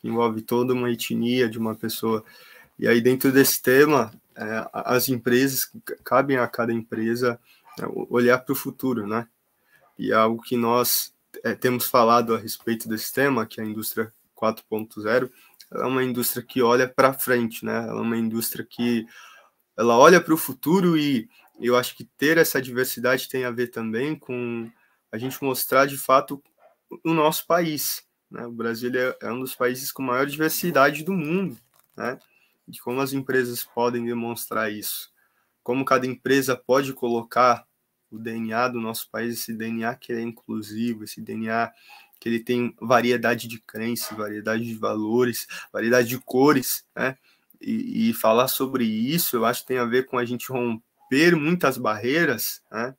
que envolve toda uma etnia de uma pessoa. E aí, dentro desse tema, é, as empresas, cabem a cada empresa é, olhar para o futuro, né? E é algo que nós é, temos falado a respeito desse tema, que é a indústria 4.0, ela é uma indústria que olha para frente, né? Ela é uma indústria que ela olha para o futuro e eu acho que ter essa diversidade tem a ver também com a gente mostrar de fato o nosso país, né? O Brasil é, é um dos países com maior diversidade do mundo, né? De como as empresas podem demonstrar isso, como cada empresa pode colocar o DNA do nosso país, esse DNA que é inclusivo, esse DNA que ele tem variedade de crenças, variedade de valores, variedade de cores, né? E, e, falar sobre isso, eu acho que tem a ver com a gente romper muitas barreiras, né?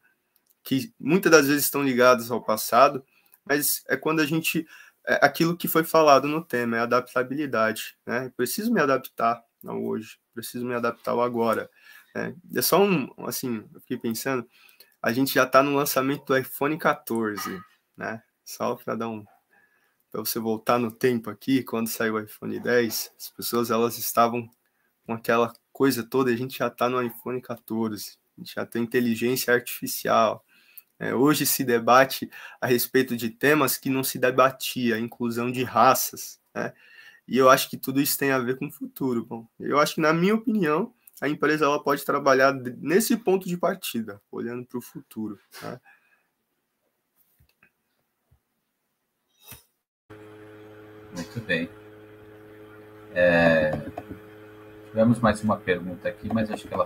Que muitas das vezes estão ligadas ao passado, mas é quando a gente é aquilo que foi falado no tema, é adaptabilidade. Né? preciso me adaptar ao hoje, preciso me adaptar ao agora. Né? É só um, assim, eu fiquei pensando, a gente já está no lançamento do iPhone 14, né? Só para dar um para você voltar no tempo aqui, quando saiu o iPhone 10, as pessoas elas estavam com aquela coisa toda, a gente já está no iPhone 14, a gente já tem inteligência artificial, é, hoje se debate a respeito de temas que não se debatia, inclusão de raças, né? E eu acho que tudo isso tem a ver com o futuro. Bom, eu acho que, na minha opinião, a empresa ela pode trabalhar nesse ponto de partida, olhando para o futuro. Né? Muito bem. É... Tivemos mais uma pergunta aqui, mas acho que ela